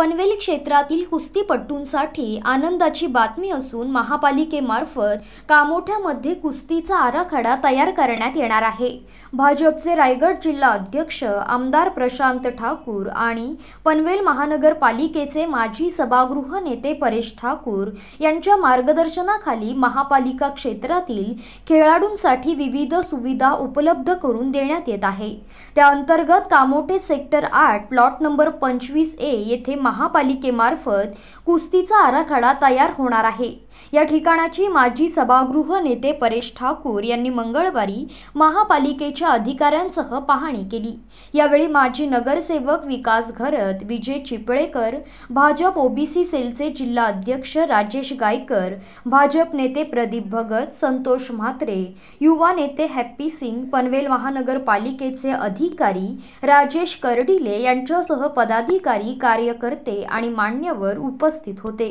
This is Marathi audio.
पनवेल क्षेत्रातील कुस्तीपटूंसाठी आनंदाची बातमी असून महापालिकेमार्फत कामोठ्यामध्ये कुस्तीचा आराखडा तयार करण्यात येणार आहे भाजपचे रायगड जिल्हा अध्यक्ष आमदार प्रशांत ठाकूर आणि पनवेल महानगरपालिकेचे माजी सभागृह नेते परेश ठाकूर यांच्या मार्गदर्शनाखाली महापालिका क्षेत्रातील खेळाडूंसाठी विविध सुविधा उपलब्ध करून देण्यात येत आहे त्याअंतर्गत कामोठे सेक्टर आठ प्लॉट नंबर पंचवीस ए येथे महापालिकेमार्फत कुस्तीचा आराखडा तयार होणार आहे या ठिकाणाची माजी सभागृह नेते परेश ठाकूर यांनी मंगळवारी महापालिकेच्या अधिकाऱ्यांसह पाहणी केली यावेळी माजी नगरसेवक विकास घरत विजय चिपळेकर भाजप ओबीसी सेलचे जिल्हा अध्यक्ष राजेश गायकर भाजप नेते प्रदीप भगत संतोष म्हात्रे युवा नेते हॅप्पी सिंग पनवेल महानगरपालिकेचे अधिकारी राजेश कर्डिले यांच्यासह पदाधिकारी कार्यकर्ते आणि मान्यवर उपस्थित होते